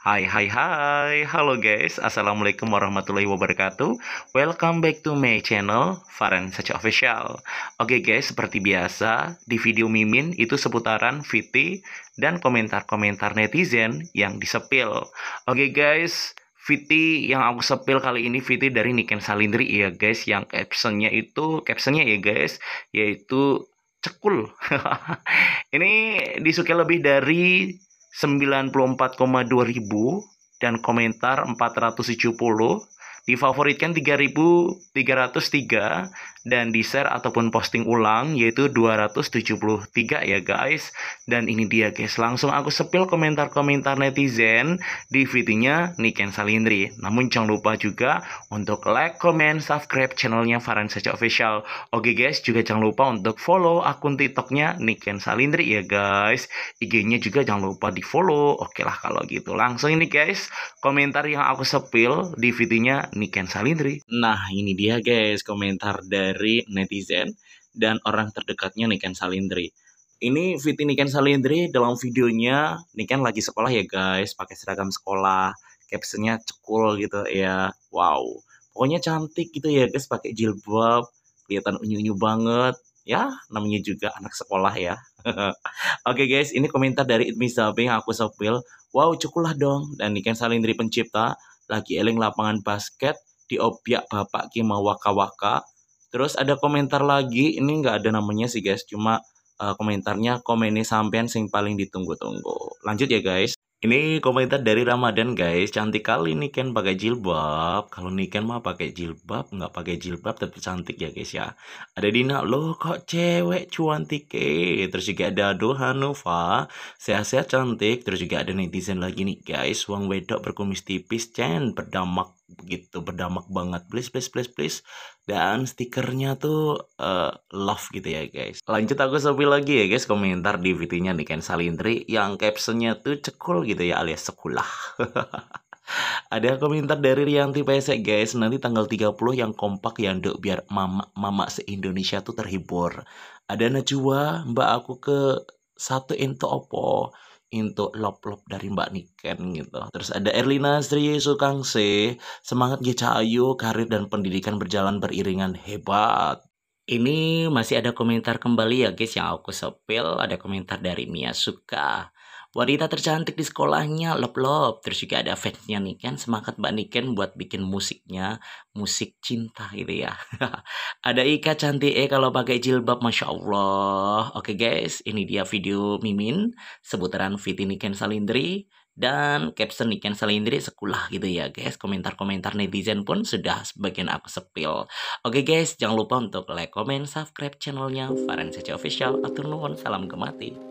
Hai hai hai, halo guys, assalamualaikum warahmatullahi wabarakatuh Welcome back to my channel, Faren Sacha Official Oke guys, seperti biasa, di video Mimin itu seputaran VT dan komentar-komentar netizen yang disepil Oke guys, VT yang aku sepil kali ini VT dari Niken Salindri ya guys Yang captionnya itu, captionnya ya guys, yaitu cekul Ini disukai lebih dari 94,2 ribu dan komentar 470 difavoritkan 3303 dan di-share ataupun posting ulang yaitu 273 ya guys. Dan ini dia guys, langsung aku sepil komentar-komentar netizen di videonya Niken Salindri. Namun jangan lupa juga untuk like, comment, subscribe channelnya farhan Saja Official. Oke guys, juga jangan lupa untuk follow akun TikToknya Niken Salindri ya guys. IG-nya juga jangan lupa di-follow. Oke lah kalau gitu. Langsung ini guys, komentar yang aku sepil di videonya Niken Salindri. Nah, ini dia guys komentar dari dari netizen dan orang terdekatnya Niken Salindri. Ini Viti Niken Salindri dalam videonya Niken lagi sekolah ya guys, pakai seragam sekolah, captionnya cekul gitu ya, wow. Pokoknya cantik gitu ya guys, pakai jilbab, kelihatan unyu-unyu banget, ya namanya juga anak sekolah ya. Oke okay guys, ini komentar dari Itmi sabing aku sepil. Wow, cekulah dong. Dan Niken Salindri pencipta lagi eling lapangan basket di obyak Bapak Kima Waka Waka Terus ada komentar lagi, ini nggak ada namanya sih guys, cuma uh, komentarnya komennya sampean sing paling ditunggu-tunggu. Lanjut ya guys. Ini komentar dari Ramadan guys, cantik kali Ken pakai jilbab. Kalau Niken mah pakai jilbab, nggak pakai jilbab tapi cantik ya guys ya. Ada Dina, loh kok cewek cuantik eh? Terus juga ada Doha Nova, sehat-sehat cantik. Terus juga ada netizen lagi nih guys, Wang wedok berkumis tipis, Chen berdamak begitu berdamak banget please please please please dan stikernya tuh uh, love gitu ya guys lanjut aku sepi lagi ya guys komentar di vt nih Ken Salindri yang captionnya tuh cekul gitu ya alias sekolah Ada komentar dari Rianti Pesek guys Nanti tanggal 30 yang kompak yang dok Biar mama, mama se-Indonesia tuh terhibur Ada Najwa Mbak aku ke satu into opo untuk lop-lop dari Mbak Niken gitu. Terus ada Erlina Sri Sukangse, semangat Gecayu, karir dan pendidikan berjalan beriringan hebat. Ini masih ada komentar kembali ya guys yang aku sepil. Ada komentar dari Mia Suka. Wanita tercantik di sekolahnya, lop-lop. Terus juga ada fansnya Niken, semangat Mbak Niken buat bikin musiknya, musik cinta gitu ya. ada Ika cantik eh kalau pakai jilbab, Masya Allah. Oke guys, ini dia video Mimin, seputaran Viti Niken Salindri dan caption Niken Selindri sekolah gitu ya guys komentar-komentar netizen pun sudah sebagian aku sepil oke guys jangan lupa untuk like comment subscribe channelnya Farenseca Official atur nuhun salam gemati